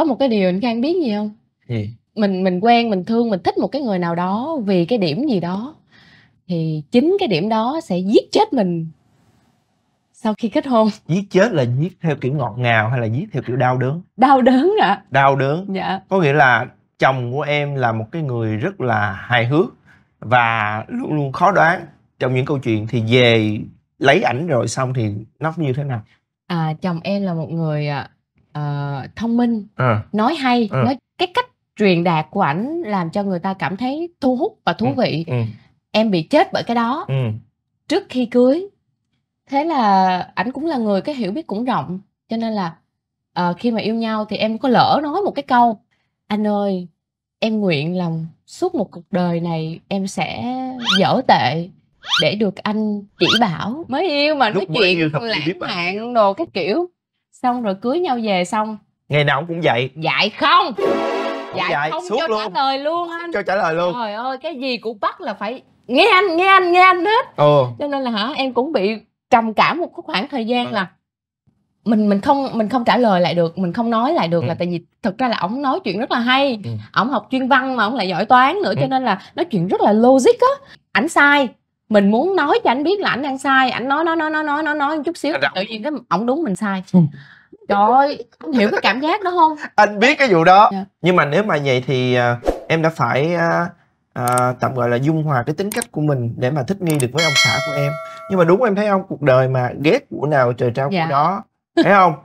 có một cái điều anh Khang biết gì không gì mình mình quen mình thương mình thích một cái người nào đó vì cái điểm gì đó thì chính cái điểm đó sẽ giết chết mình sau khi kết hôn giết chết là giết theo kiểu ngọt ngào hay là giết theo kiểu đau đớn đau đớn ạ à. đau đớn dạ có nghĩa là chồng của em là một cái người rất là hài hước và luôn luôn khó đoán trong những câu chuyện thì về lấy ảnh rồi xong thì nó như thế nào à chồng em là một người à, thông minh à. nói hay à. nói cái cách truyền đạt của ảnh làm cho người ta cảm thấy thu hút và thú ừ, vị ừ. em bị chết bởi cái đó ừ. trước khi cưới thế là ảnh cũng là người cái hiểu biết cũng rộng cho nên là uh, khi mà yêu nhau thì em có lỡ nói một cái câu anh ơi em nguyện lòng suốt một cuộc đời này em sẽ dở tệ để được anh chỉ bảo mới yêu mà nói Lúc chuyện lãng mạn đồ cái kiểu xong rồi cưới nhau về xong ngày nào ông cũng dạy dạy không dạy, dạy không suốt cho luôn. trả lời luôn anh cho trả lời luôn trời ơi cái gì cũng bắt là phải nghe anh nghe anh nghe anh hết ừ. cho nên là hả em cũng bị trầm cảm một khoảng thời gian ừ. là mình mình không mình không trả lời lại được mình không nói lại được ừ. là tại vì thực ra là ổng nói chuyện rất là hay ừ. học chuyên văn mà ổng lại giỏi toán nữa ừ. cho nên là nói chuyện rất là logic á ảnh sai mình muốn nói cho anh biết là ảnh đang sai ảnh nói nói nói nói nói nói nói chút xíu tự nhiên cái ổng đúng mình sai ừ trời ơi anh hiểu cái cảm giác đó không anh biết cái vụ đó yeah. Dạ. nhưng mà nếu mà vậy thì uh, em đã phải uh, à, tạm gọi là dung hòa cái tính cách của mình để mà thích nghi được với ông xã của em nhưng mà đúng em thấy không cuộc đời mà ghét của nào trời trao của dạ. đó thấy không